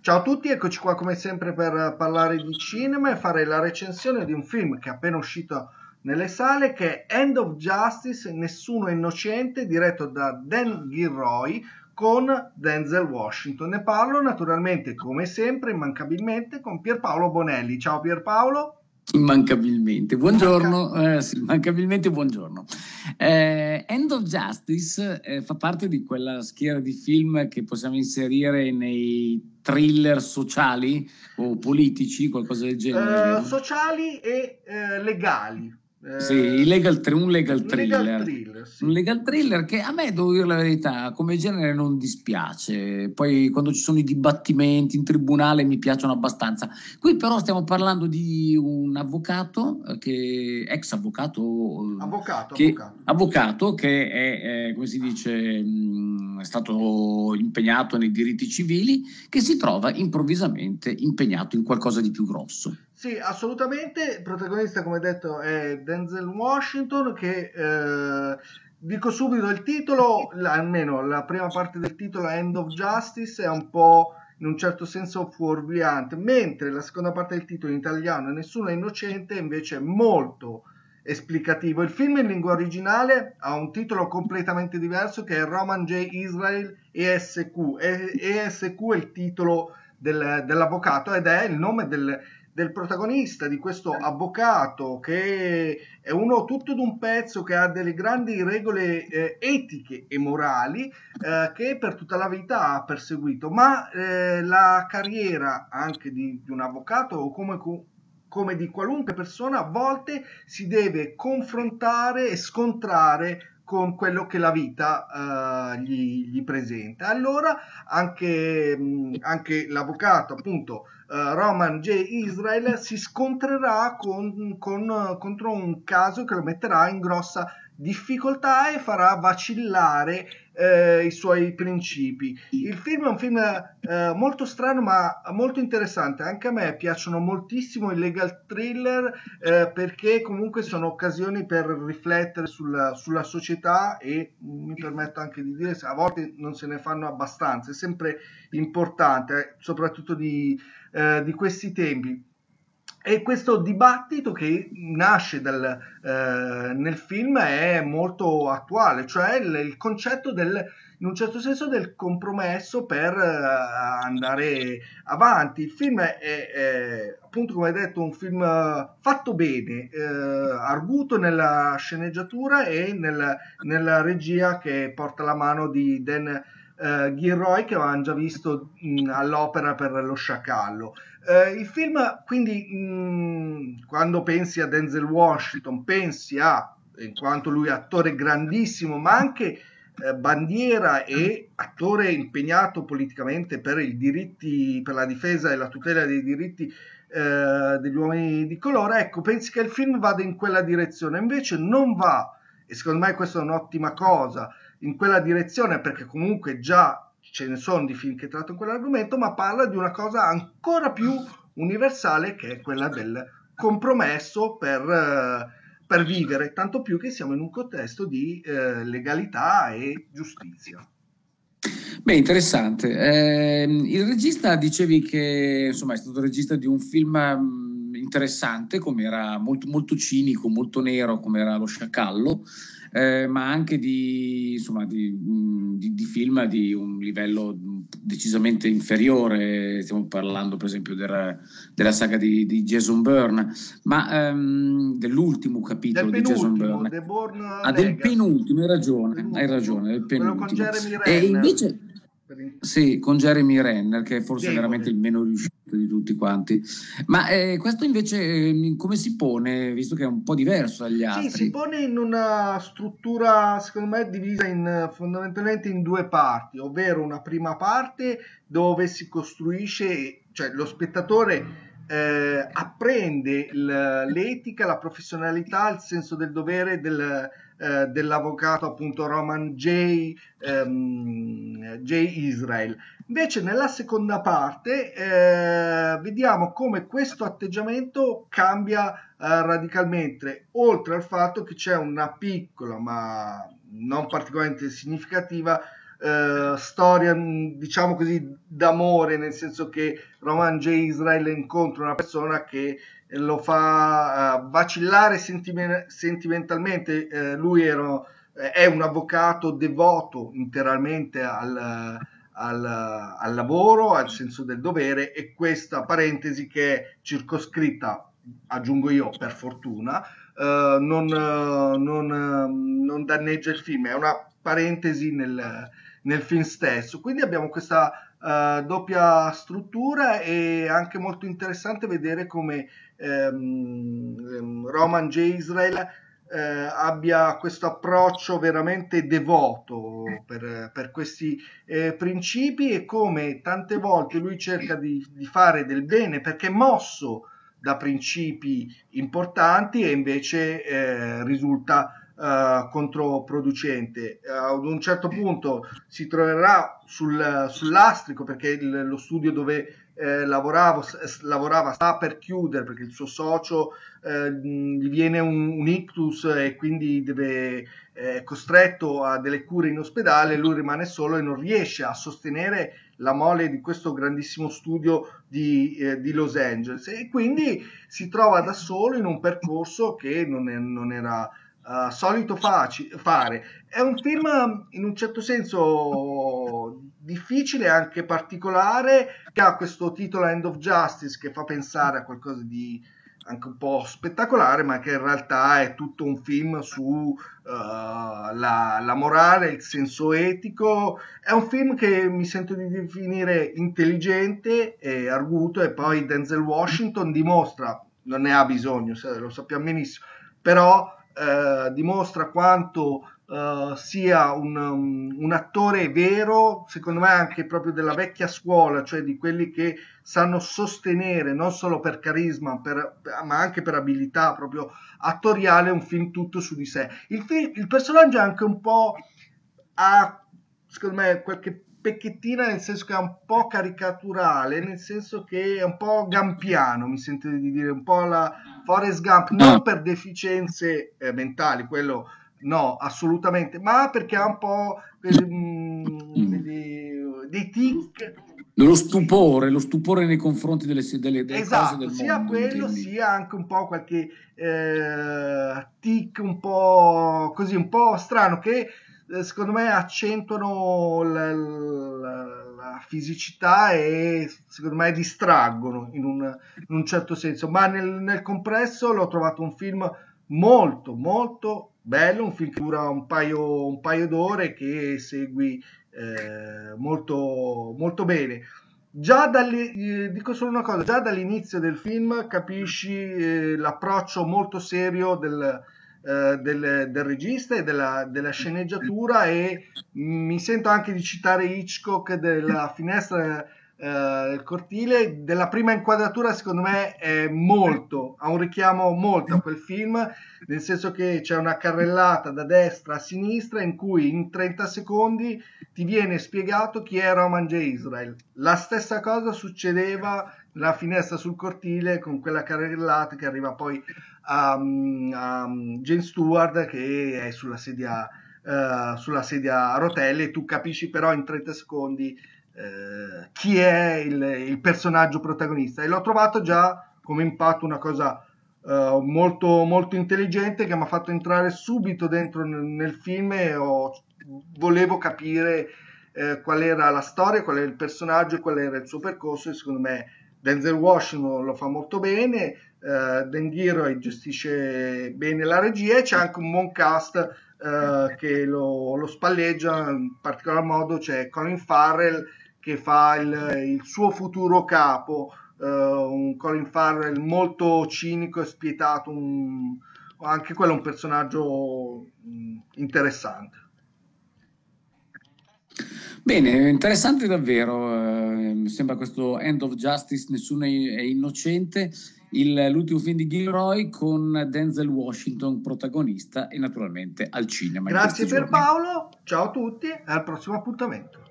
Ciao a tutti, eccoci qua come sempre per parlare di cinema e fare la recensione di un film che è appena uscito nelle sale che è End of Justice, Nessuno è innocente, diretto da Dan Gilroy con Denzel Washington. Ne parlo naturalmente come sempre, immancabilmente, con Pierpaolo Bonelli. Ciao Pierpaolo. Immancabilmente. Buongiorno, eh, sì, immancabilmente buongiorno. Eh, End of Justice eh, fa parte di quella schiera di film che possiamo inserire nei thriller sociali o politici, qualcosa del genere. Eh, sociali e eh, legali. Eh, sì, legal thr- un legal thriller. Legal thriller sì. Un legal thriller che a me, devo dire la verità, come genere non dispiace. Poi quando ci sono i dibattimenti in tribunale mi piacciono abbastanza. Qui però stiamo parlando di un avvocato, eh, che, ex avvocato. Eh, avvocato, che, avvocato. avvocato che è, è, come si dice, mm, è stato impegnato nei diritti civili, che si trova improvvisamente impegnato in qualcosa di più grosso. Sì, assolutamente. Il protagonista, come detto, è Denzel Washington che... Eh, dico subito il titolo, almeno la prima parte del titolo, End of Justice, è un po' in un certo senso fuorviante, mentre la seconda parte del titolo in italiano, Nessuno è innocente, invece è molto esplicativo. Il film in lingua originale ha un titolo completamente diverso che è Roman J. Israel ESQ. ESQ è il titolo del, dell'avvocato ed è il nome del, del protagonista, di questo avvocato che è uno tutto d'un pezzo che ha delle grandi regole eh, etiche e morali eh, che per tutta la vita ha perseguito, ma eh, la carriera anche di, di un avvocato o come, come di qualunque persona a volte si deve confrontare e scontrare con quello che la vita uh, gli, gli, presenta. Allora anche, anche l'avvocato, appunto, uh, Roman J. Israel si scontrerà con, con, contro un caso che lo metterà in grossa difficoltà e farà vacillare eh, i suoi principi. Il film è un film eh, molto strano ma molto interessante, anche a me piacciono moltissimo i legal thriller eh, perché comunque sono occasioni per riflettere sulla, sulla società e mi permetto anche di dire a volte non se ne fanno abbastanza, è sempre importante, eh, soprattutto di, eh, di questi tempi. E questo dibattito che nasce dal, eh, nel film è molto attuale, cioè il, il, concetto del, in un certo senso del compromesso per eh, andare avanti. Il film è, è, appunto, come hai detto, un film eh, fatto bene, eh, arguto nella sceneggiatura e nel, nella regia che porta la mano di Dan eh, Gilroy che avevamo già visto mh, all'opera per lo sciacallo. Eh, il film, quindi, mh, mm, quando pensi a Denzel Washington, pensi a, in quanto lui è attore grandissimo, ma anche eh, bandiera e attore impegnato politicamente per, i diritti, per la difesa e la tutela dei diritti eh, degli uomini di colore, ecco, pensi che il film vada in quella direzione, invece non va, e secondo me questa è un'ottima cosa, in quella direzione perché comunque già ce ne sono di film che trattano quell'argomento, ma parla di una cosa ancora più universale che è quella del compromesso per, eh, per vivere, tanto più che siamo in un contesto di eh, legalità e giustizia. Beh, interessante. Eh, il regista dicevi che insomma, è stato regista di un film mm, interessante, come era molto, molto cinico, molto nero, come era lo sciacallo, eh, ma anche di, insomma, di, mm, di, di, film di un livello decisamente inferiore, stiamo parlando per esempio della, della saga di, di, Jason Byrne, ma ehm, dell'ultimo capitolo del di Jason Byrne. De ah, del penultimo, hai ragione, hai ragione, del penultimo. E invece sì, con Jeremy Renner, che è forse Jamie. veramente il meno riuscito di tutti quanti. Ma eh, questo invece eh, come si pone, visto che è un po' diverso dagli altri? Sì, si pone in una struttura, secondo me, divisa in, eh, fondamentalmente in due parti, ovvero una prima parte dove si costruisce, cioè lo spettatore eh, apprende il, l'etica, la professionalità, il senso del dovere del, eh, dell'avvocato appunto Roman J. Ehm, J. Israel. Invece nella seconda parte eh, vediamo come questo atteggiamento cambia eh, radicalmente, oltre al fatto che c'è una piccola ma non particolarmente significativa eh, storia, mm, diciamo così, d'amore, nel senso che Roman J. Israel incontra una persona che eh, lo fa eh, vacillare sentime- sentimentalmente. Eh, lui era, eh, è un avvocato devoto interamente al, al, al lavoro, al senso del dovere e questa parentesi che è circoscritta, aggiungo io, per fortuna, eh, non, uh, non, uh, non, danneggia il film, è una parentesi nel, nel film stesso. Quindi abbiamo questa doppia struttura e anche molto interessante vedere come ehm, ehm, Roman J. Israel eh, abbia questo approccio veramente devoto per, per questi eh, principi e come tante volte lui cerca di, di fare del bene perché è mosso da principi importanti e invece eh, risulta Uh, controproducente. Uh, ad un certo punto si troverà sul, uh, sull'astrico perché il, lo studio dove eh, lavoravo, s- lavorava sta per chiudere perché il suo socio eh, gli viene un, un, ictus e quindi deve, eh, è costretto a delle cure in ospedale, lui rimane solo e non riesce a sostenere la mole di questo grandissimo studio di, eh, di, Los Angeles e quindi si trova da solo in un percorso che non, è, non era uh, solito faci- fare. È un film in un certo senso difficile, anche particolare, che ha questo titolo End of Justice che fa pensare a qualcosa di anche un po' spettacolare, ma che in realtà è tutto un film su uh, la, la, morale, il senso etico. È un film che mi sento di definire intelligente e arguto e poi Denzel Washington dimostra, non ne ha bisogno, lo sappiamo benissimo, però eh, dimostra quanto uh, sia un, um, un, attore vero, secondo me anche proprio della vecchia scuola, cioè di quelli che sanno sostenere non solo per carisma, per, ma anche per abilità proprio attoriale un film tutto su di sé. Il, film, il personaggio anche un po' ha, secondo me, qualche pecchettina nel senso che è un po' caricaturale, nel senso che è un po' gampiano, mi sento di dire, un po' la ah. Forrest Gump, non per deficienze eh, mentali, quello No, assolutamente, ma perché ha un po' dei, mm, mm. dei tic. Lo stupore, lo stupore nei confronti delle, delle, delle esatto, cose del sia mondo. Sia quello, intendi. sia anche un po' qualche eh, tic un po' così, un po' strano, che eh, secondo me accentuano la, la, la fisicità e secondo me distraggono in un, in un certo senso, ma nel, nel compresso l'ho trovato un film molto, molto bello, un film che dura un paio, un paio d'ore che segui eh, molto, molto bene. Già, eh, cosa, già dall'inizio del film capisci eh, l'approccio molto serio del, eh, del, del regista e della, della, sceneggiatura e mi sento anche di citare Hitchcock della finestra eh, del cortile. Della prima inquadratura, secondo me, è molto, ha un richiamo molto a quel film, nel senso che c'è una carrellata da destra a sinistra in cui in 30 secondi ti viene spiegato chi è Roman J. Israel. La stessa cosa succedeva nella finestra sul cortile con quella carrellata che arriva poi a, mm, a mm, Jane Stewart che è sulla sedia. Uh, sulla sedia a rotelle, e tu capisci però in 30 secondi eh, chi è il, il, personaggio protagonista e l'ho trovato già come impatto una cosa eh, molto, molto intelligente che mi ha fatto entrare subito dentro nel, nel film e ho, volevo capire eh, qual era la storia, qual era il personaggio e qual era il suo percorso e secondo me Denzel Washington lo fa molto bene, uh, Dan Gilroy gestisce bene la regia e c'è anche un buon cast uh, che lo, lo, spalleggia, in particolar modo c'è Colin Farrell che fa il, il suo futuro capo, eh, un Colin Farrell molto cinico e spietato, un, anche quello è un personaggio mm, interessante. Bene, interessante davvero, eh, sembra questo End of Justice, nessuno è innocente, il, l'ultimo film di Gilroy con Denzel Washington protagonista e naturalmente al cinema. Grazie per giorni. Paolo, ciao a tutti e al prossimo appuntamento.